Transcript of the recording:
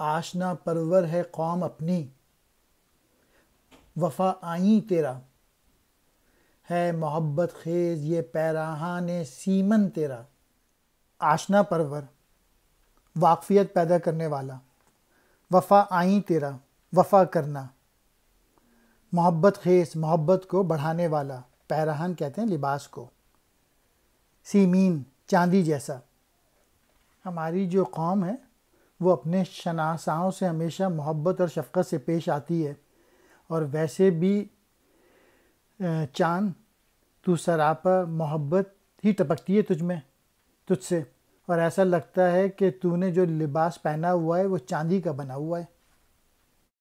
आशना परवर है कौम अपनी वफा आई तेरा है मोहब्बत खेज ये पैराहान सीमन तेरा आशना परवर वाकफियत पैदा करने वाला वफा आई तेरा वफा करना मोहब्बत खेस मोहब्बत को बढ़ाने वाला पैराहन कहते हैं लिबास को सीमीन चांदी जैसा हमारी जो कौम है वो अपने शनासाओं से हमेशा मोहब्बत और शफकत से पेश आती है और वैसे भी चांद तू सरापा मोहब्बत ही टपकती है तुझ में तुझसे और ऐसा लगता है कि तूने जो लिबास पहना हुआ है वो चांदी का बना हुआ है